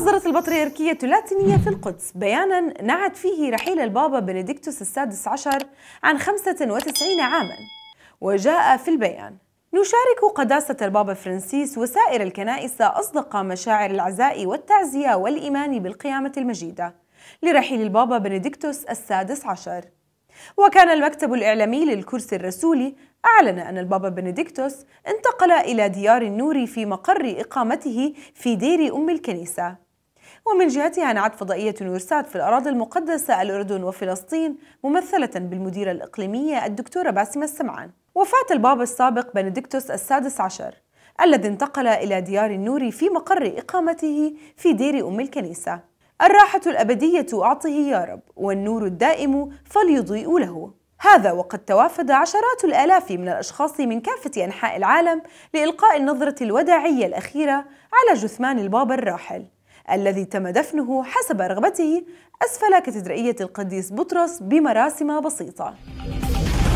أصدرت البطريركية اللاتينية في القدس بيانا نعت فيه رحيل البابا بنديكتوس السادس عشر عن 95 عاما وجاء في البيان نشارك قداسة البابا فرانسيس وسائر الكنائس أصدق مشاعر العزاء والتعزية والإيمان بالقيامة المجيدة لرحيل البابا بنديكتوس السادس عشر وكان المكتب الإعلامي للكرسي الرسولي أعلن أن البابا بنديكتوس انتقل إلى ديار النور في مقر إقامته في دير أم الكنيسة ومن جهتها نعت فضائية نورسات في الأراضي المقدسة الأردن وفلسطين ممثلة بالمديرة الإقليمية الدكتورة باسمة السمعان وفاة البابا السابق بنديكتوس السادس عشر الذي انتقل إلى ديار النور في مقر إقامته في دير أم الكنيسة الراحة الأبدية أعطه يا رب والنور الدائم فليضيء له هذا وقد توافد عشرات الآلاف من الأشخاص من كافة أنحاء العالم لإلقاء النظرة الوداعية الأخيرة على جثمان البابا الراحل الذي تم دفنه حسب رغبته أسفل كاتدرائية القديس بطرس بمراسم بسيطة